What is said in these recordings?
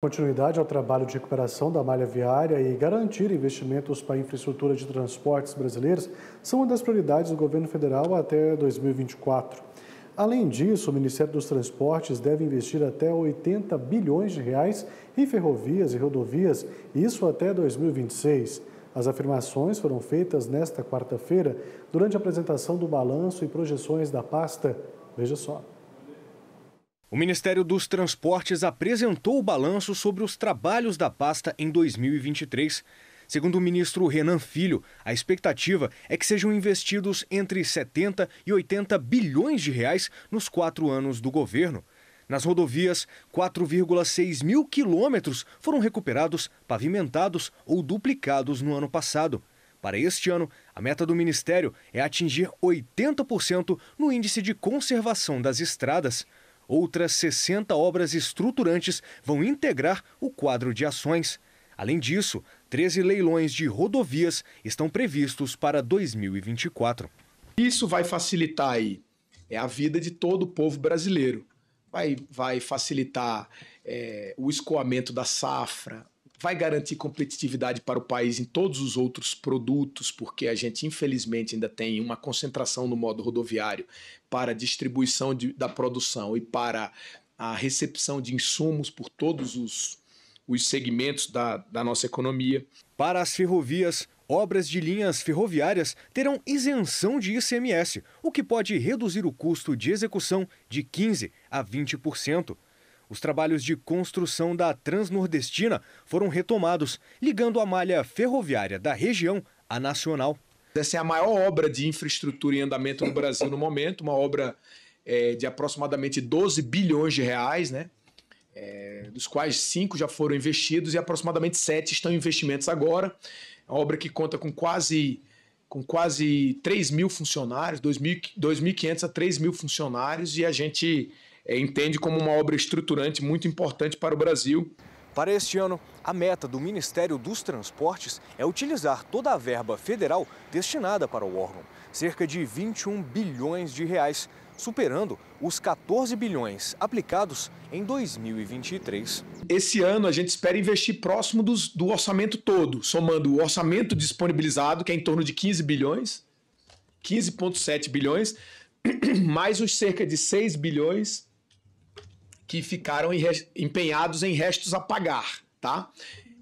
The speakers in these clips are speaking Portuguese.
Continuidade ao trabalho de recuperação da malha viária e garantir investimentos para a infraestrutura de transportes brasileiros são uma das prioridades do governo federal até 2024. Além disso, o Ministério dos Transportes deve investir até 80 bilhões de reais em ferrovias e rodovias, isso até 2026. As afirmações foram feitas nesta quarta-feira durante a apresentação do balanço e projeções da pasta. Veja só. O Ministério dos Transportes apresentou o balanço sobre os trabalhos da pasta em 2023. Segundo o ministro Renan Filho, a expectativa é que sejam investidos entre 70 e 80 bilhões de reais nos quatro anos do governo. Nas rodovias, 4,6 mil quilômetros foram recuperados, pavimentados ou duplicados no ano passado. Para este ano, a meta do Ministério é atingir 80% no índice de conservação das estradas. Outras 60 obras estruturantes vão integrar o quadro de ações. Além disso, 13 leilões de rodovias estão previstos para 2024. Isso vai facilitar aí é a vida de todo o povo brasileiro. Vai, vai facilitar é, o escoamento da safra, vai garantir competitividade para o país em todos os outros produtos, porque a gente infelizmente ainda tem uma concentração no modo rodoviário para distribuição de, da produção e para a recepção de insumos por todos os, os segmentos da, da nossa economia. Para as ferrovias, obras de linhas ferroviárias terão isenção de ICMS, o que pode reduzir o custo de execução de 15% a 20%. Os trabalhos de construção da Transnordestina foram retomados, ligando a malha ferroviária da região à nacional. Essa é a maior obra de infraestrutura em andamento no Brasil no momento, uma obra é, de aproximadamente 12 bilhões de reais, né? É, dos quais 5 já foram investidos e aproximadamente 7 estão em investimentos agora. É uma obra que conta com quase, com quase 3 mil funcionários, 2.500 a 3 mil funcionários, e a gente é, entende como uma obra estruturante muito importante para o Brasil. Para este ano, a meta do Ministério dos Transportes é utilizar toda a verba federal destinada para o órgão, cerca de 21 bilhões de reais, superando os 14 bilhões aplicados em 2023. Esse ano a gente espera investir próximo dos, do orçamento todo, somando o orçamento disponibilizado, que é em torno de 15 bilhões, 15,7 bilhões, mais os cerca de 6 bilhões que ficaram em empenhados em restos a pagar, tá?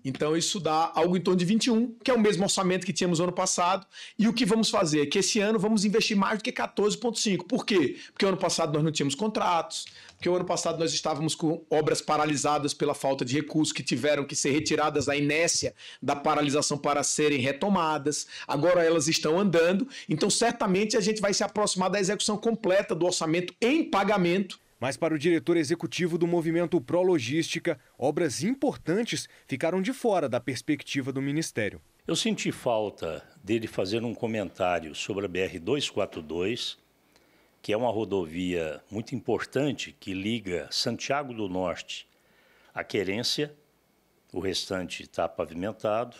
Então isso dá algo em torno de 21, que é o mesmo orçamento que tínhamos ano passado. E o que vamos fazer? Que esse ano vamos investir mais do que 14,5. Por quê? Porque ano passado nós não tínhamos contratos, porque o ano passado nós estávamos com obras paralisadas pela falta de recursos que tiveram que ser retiradas da inércia da paralisação para serem retomadas. Agora elas estão andando, então certamente a gente vai se aproximar da execução completa do orçamento em pagamento mas para o diretor executivo do movimento Pro Logística, obras importantes ficaram de fora da perspectiva do ministério. Eu senti falta dele fazer um comentário sobre a BR 242, que é uma rodovia muito importante que liga Santiago do Norte à Querência, o restante está pavimentado.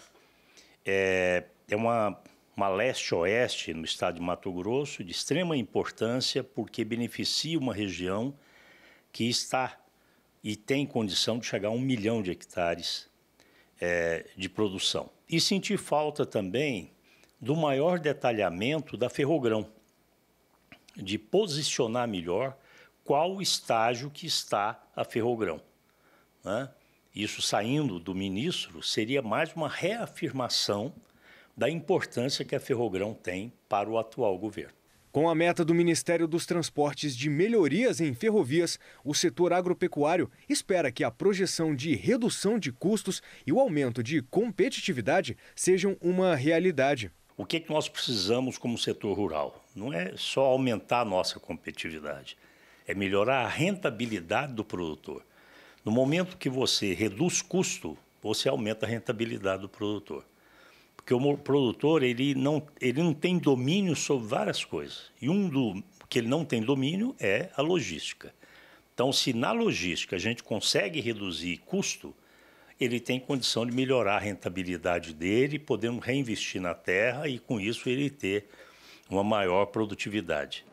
É, é uma uma leste-oeste no estado de Mato Grosso de extrema importância porque beneficia uma região que está e tem condição de chegar a um milhão de hectares é, de produção. E senti falta também do maior detalhamento da ferrogrão, de posicionar melhor qual estágio que está a ferrogrão. Né? Isso saindo do ministro seria mais uma reafirmação da importância que a Ferrogrão tem para o atual governo. Com a meta do Ministério dos Transportes de melhorias em ferrovias, o setor agropecuário espera que a projeção de redução de custos e o aumento de competitividade sejam uma realidade. O que, é que nós precisamos como setor rural? Não é só aumentar a nossa competitividade, é melhorar a rentabilidade do produtor. No momento que você reduz custo, você aumenta a rentabilidade do produtor porque o produtor ele não, ele não tem domínio sobre várias coisas. E um do que ele não tem domínio é a logística. Então, se na logística a gente consegue reduzir custo, ele tem condição de melhorar a rentabilidade dele, podendo reinvestir na terra e, com isso, ele ter uma maior produtividade.